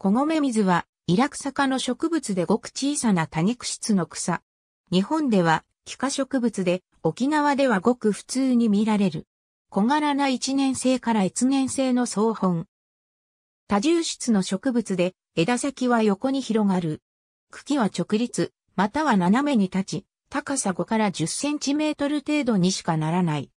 小米水は、イラクサ科の植物でごく小さな多肉質の草。日本では、気化植物で、沖縄ではごく普通に見られる。小柄な一年生から越年生の草本。多重質の植物で、枝先は横に広がる。茎は直立、または斜めに立ち、高さ5から10センチメートル程度にしかならない。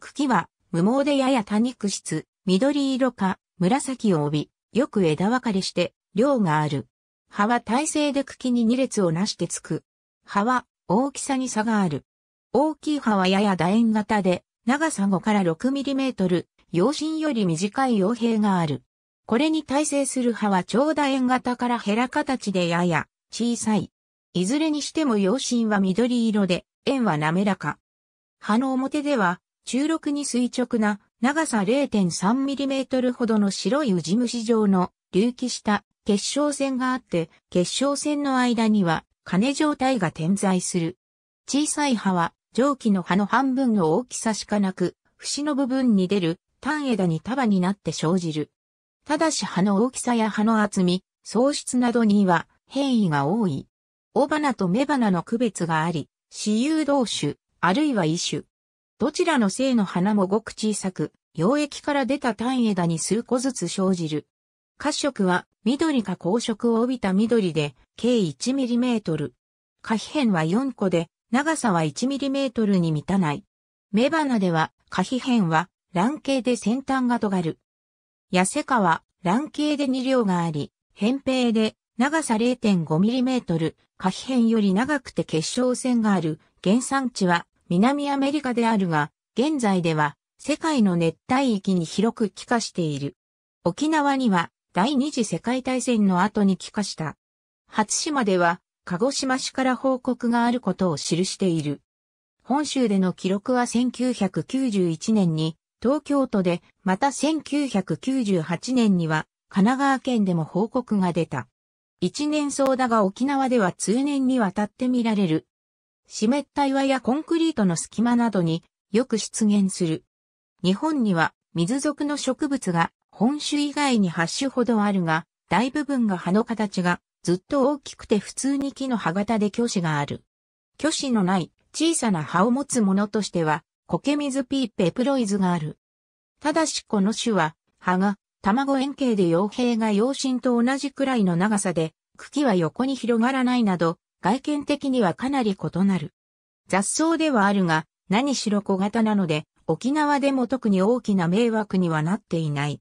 茎は、無毛でやや多肉質、緑色か、紫を帯び、よく枝分かれして、量がある。葉は体勢で茎に2列をなしてつく。葉は大きさに差がある。大きい葉はやや楕円型で、長さ5から6トル、葉身より短い葉平がある。これに耐性する葉は長楕円型からヘラ形でやや小さい。いずれにしても葉身は緑色で、円は滑らか。葉の表では、中六に垂直な長さ 0.3mm ほどの白いウジ虫状の隆起した結晶線があって、結晶線の間には金状態が点在する。小さい葉は蒸気の葉の半分の大きさしかなく、節の部分に出る単枝に束になって生じる。ただし葉の大きさや葉の厚み、喪失などには変異が多い。雄花と雌花の区別があり、私有同種、あるいは異種、どちらの性の花もごく小さく、溶液から出た単枝に数個ずつ生じる。褐色は緑か光色を帯びた緑で、計 1mm。可皮片は4個で、長さは 1mm に満たない。雌花では、可皮片は卵形で先端が尖る。痩せ花は卵形で2両があり、扁平で長さ 0.5mm、可皮片より長くて結晶線がある、原産地は南アメリカであるが、現在では世界の熱帯域に広く帰化している。沖縄には第二次世界大戦の後に帰化した。初島では鹿児島市から報告があることを記している。本州での記録は1991年に東京都で、また1998年には神奈川県でも報告が出た。一年草だが沖縄では通年にわたって見られる湿った岩やコンクリートの隙間などによく出現する。日本には水属の植物が本種以外に8種ほどあるが、大部分が葉の形がずっと大きくて普通に木の葉型で巨子がある。巨子のない小さな葉を持つものとしては、コミ水ピーペプロイズがある。ただしこの種は、葉が卵円形で傭兵が陽親と同じくらいの長さで、茎は横に広がらないなど、外見的にはかなり異なる。雑草ではあるが、何しろ小型なので、沖縄でも特に大きな迷惑にはなっていない。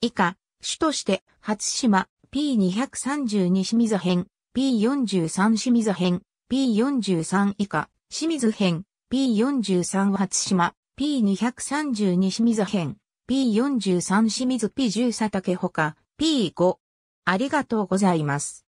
以下、主として、初島、P232 清水編、P43 清水編、P43 以下、清水編、P43 初島、P232 清水編、P43 清水 P10 佐竹ほか、P5。ありがとうございます。